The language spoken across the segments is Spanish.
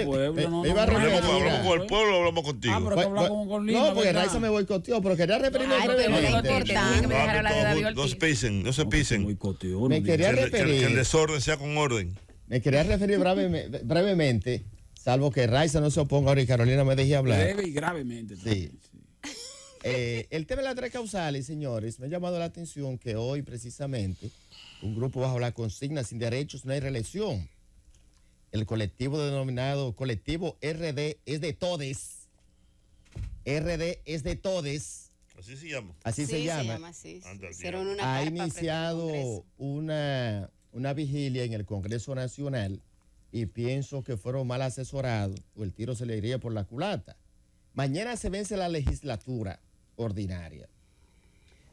el pueblo, no, hablamos con el pueblo, hablamos contigo. Ah, pues, pues, no, porque Raiza me boicoteó, pero quería referirme no se pisen, no se pisen. Me quería referir. Que el desorden sea con orden. Me quería referir brevemente, salvo que Raiza no se oponga ahora y Carolina me deje hablar. Breve y gravemente. Sí. Eh, el tema de las tres causales, señores, me ha llamado la atención que hoy precisamente un grupo bajo la consigna sin derechos no hay reelección el colectivo denominado colectivo RD es de todes. RD es de todes. Así se llama. Así se, llama. ha iniciado una, una vigilia en el Congreso Nacional y pienso que fueron mal asesorados o el tiro se le iría por la culata. Mañana se vence la legislatura ordinaria.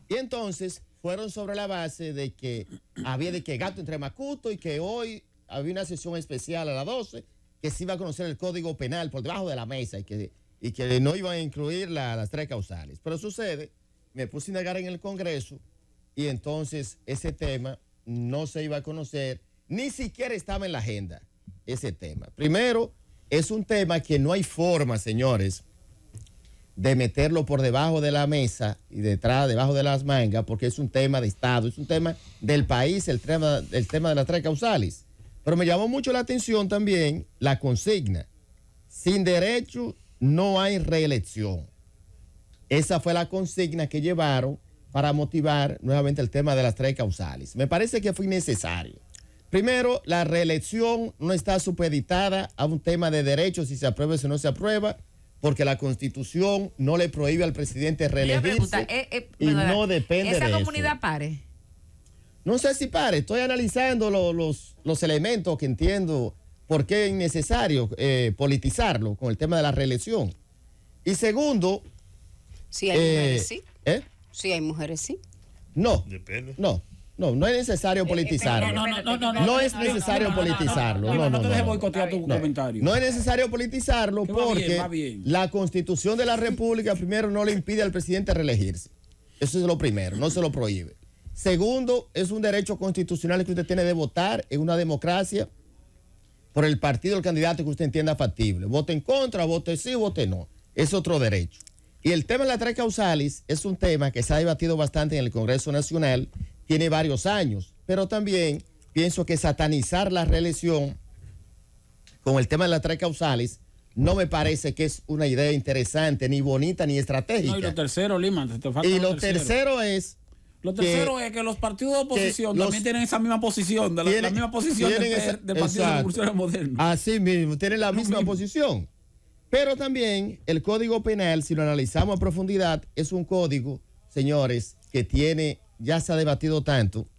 Y entonces fueron sobre la base de que había de que gato entre macuto y que hoy había una sesión especial a las 12 que se iba a conocer el código penal por debajo de la mesa y que, y que no iban a incluir las tres causales. Pero sucede, me puse a negar en el Congreso y entonces ese tema no se iba a conocer, ni siquiera estaba en la agenda ese tema. Primero, es un tema que no hay forma, señores, de meterlo por debajo de la mesa y detrás, debajo de las mangas, porque es un tema de Estado, es un tema del país, el tema, el tema de las tres causales. Pero me llamó mucho la atención también la consigna. Sin derecho no hay reelección. Esa fue la consigna que llevaron para motivar nuevamente el tema de las tres causales. Me parece que fue necesario. Primero, la reelección no está supeditada a un tema de derechos, si se aprueba o si no se aprueba, porque la Constitución no le prohíbe al presidente reelegirse eh, eh, y no depende esa de comunidad eso. pare? No sé si pare, estoy analizando los, elementos que entiendo por qué es necesario politizarlo con el tema de la reelección. Y segundo... Si hay mujeres, sí. ¿Eh? Si hay mujeres, sí. No, Depende. no. No, no es necesario politizarlo. No, no, no, no, no es necesario politizarlo. No, no, No es necesario politizarlo porque la Constitución de la República primero no le impide al presidente reelegirse. Eso es lo primero, no se lo prohíbe. Segundo, es un derecho constitucional que usted tiene de votar en una democracia por el partido el candidato que usted entienda factible. Vote en contra, vote sí, vote no. Es otro derecho. Y el tema de las tres causales es un tema que se ha debatido bastante en el Congreso Nacional, tiene varios años, pero también pienso que satanizar la reelección con el tema de las tres causales no me parece que es una idea interesante, ni bonita, ni estratégica. No, y lo tercero, Lima, te y lo tercero es lo tercero es que los partidos de oposición también tienen esa misma posición, de la, misma posición del, de Moderna. Así mismo, tienen la misma posición. Pero también el Código Penal, si lo analizamos a profundidad, es un código, señores, que tiene, ya se ha debatido tanto,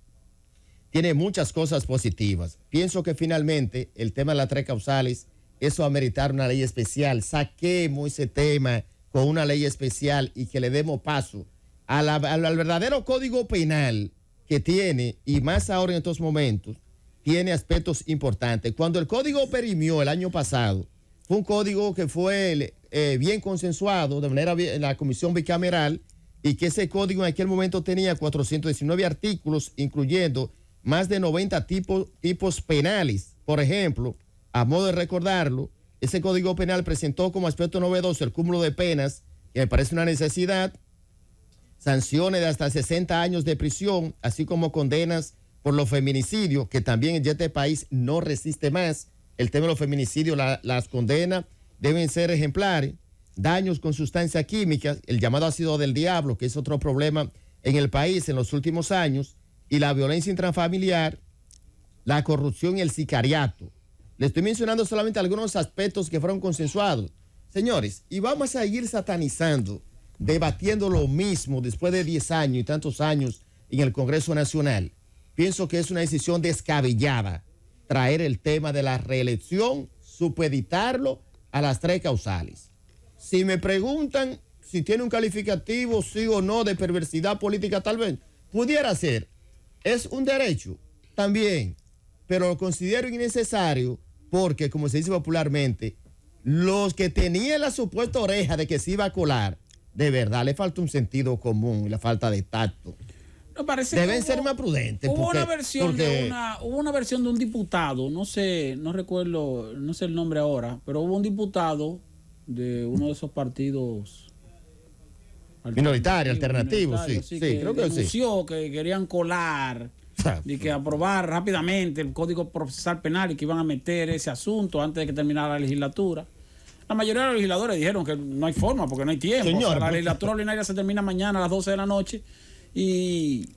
tiene muchas cosas positivas. Pienso que finalmente el tema de las tres causales, eso va a meritar una ley especial. Saquemos ese tema con una ley especial y que le demos paso al, verdadero código penal que tiene, y más ahora en estos momentos, tiene aspectos importantes. Cuando el código perimió el año pasado, fue un código que fue eh, bien consensuado de manera en la comisión bicameral y que ese código en aquel momento tenía 419 artículos, incluyendo más de 90 tipos, tipos penales. Por ejemplo, a modo de recordarlo, ese código penal presentó como aspecto novedoso el cúmulo de penas, que me parece una necesidad, sanciones de hasta 60 años de prisión, así como condenas por los feminicidios, que también en este país no resiste más. El tema de los feminicidios, las condenas deben ser ejemplares. Daños con sustancias químicas, el llamado ácido del diablo, que es otro problema en el país en los últimos años, y la violencia intrafamiliar, la corrupción y el sicariato. Le estoy mencionando solamente algunos aspectos que fueron consensuados. Señores, y vamos a seguir satanizando debatiendo lo mismo después de 10 años y tantos años en el Congreso Nacional, pienso que es una decisión descabellada traer el tema de la reelección, supeditarlo a las tres causales. Si me preguntan si tiene un calificativo, sí o no, de perversidad política, tal vez, pudiera ser. Es un derecho también, pero lo considero innecesario porque, como se dice popularmente, los que tenían la supuesta oreja de que se iba a colar, de verdad, le falta un sentido común y la falta de tacto. Deben ser más prudentes. Hubo, una versión de una, versión de un diputado, no sé, no recuerdo, no sé el nombre ahora, pero hubo un diputado de uno de esos partidos minoritario, alternativo, sí, que creo que sí. que querían colar y que aprobar rápidamente el Código Procesal Penal y que iban a meter ese asunto antes de que terminara la legislatura. La mayoría de los legisladores dijeron que no hay forma porque no hay tiempo. la pues, legislatura ordinaria se termina mañana a las 12 de la noche y,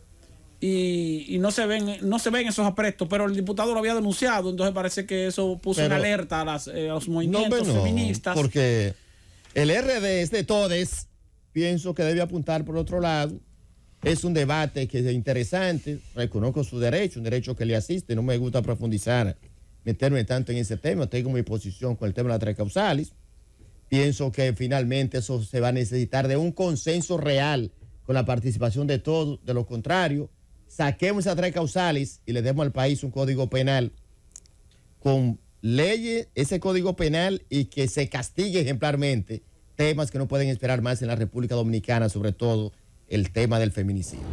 no, se ven, no se ven esos aprestos, pero el diputado lo había denunciado, entonces parece que eso puso en alerta a, las, eh, los movimientos pues feministas. Porque el RD es de todos, pienso que debe apuntar por otro lado. Es un debate que es interesante, reconozco su derecho, un derecho que le asiste, no me gusta profundizar meterme tanto en ese tema, tengo mi posición con el tema de la tres causales. Pienso que finalmente eso se va a necesitar de un consenso real con la participación de todos, de lo contrario, saquemos esa tres causales y le demos al país un código penal con leyes, ese código penal y que se castigue ejemplarmente temas que no pueden esperar más en la República Dominicana, sobre todo el tema del feminicidio.